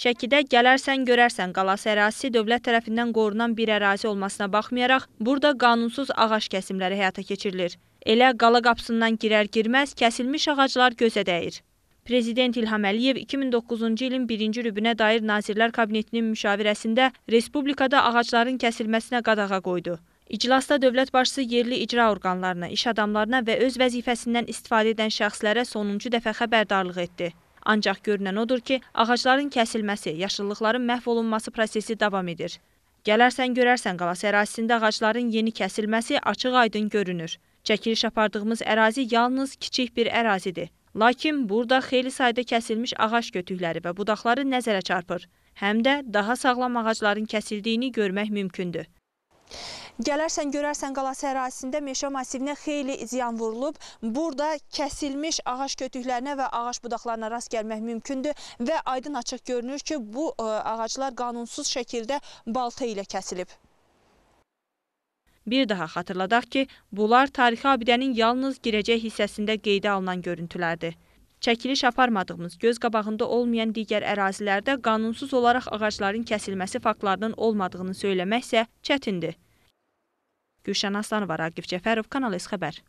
Şəkidə gələrsən görərsən qalası ərazisi dövlət tərəfindən qorunan bir ərazi olmasına baxmayaraq, burada qanunsuz ağac kəsimləri həyata keçirilir. Elə qala qapısından girər-girməz kəsilmiş ağaclar gözə dəyir. Prezident İlham Əliyev 2009-cu ilin birinci rübünə dair Nazirlər Kabinetinin müşavirəsində Respublikada ağacların kəsilməsinə qadağa qoydu. İclasda dövlət başçısı yerli icra orqanlarına, iş adamlarına və öz vəzifəsindən istifadə edən şəxslərə sonuncu dəfə xəbərdarlıq etdi. Ancaq görünən odur ki, ağacların kəsilməsi, yaşıllıqların məhv olunması prosesi davam edir. Gələrsən görərsən qalası ərazisində ağacların yeni kəsilməsi açıq-aydın görünür. Çəkiliş apardığımız ərazi yalnız kiçik bir ərazidir. Lakin burada xeyli sayda kəsilmiş ağac götükləri və budaqları nəzərə çarpır. Həm də daha sağlam ağacların kəsildiyini görmək mümkündür. Gələrsən görərsən qalası ərazisində meşə masivinə xeyli ziyan vurulub. Burada kəsilmiş ağac kötüklərinə və ağac budaqlarına rast gəlmək mümkündür və aydın açıq görünür ki, bu e, ağaclar qanunsuz şəkildə balta ilə kəsilib. Bir daha xatırladaq ki, bunlar tarixi abidənin yalnız girəcək hissəsində qeydə alınan görüntülərdir. Çəkiliş aparmadığımız göz qabağında olmayan digər ərazilərdə qanunsuz olaraq ağacların kəsilməsi faktlarının olmadığını söyləmək isə çətindir. Gülşən Aslanova, Raqif Cəfərov, Kanal S xəbər.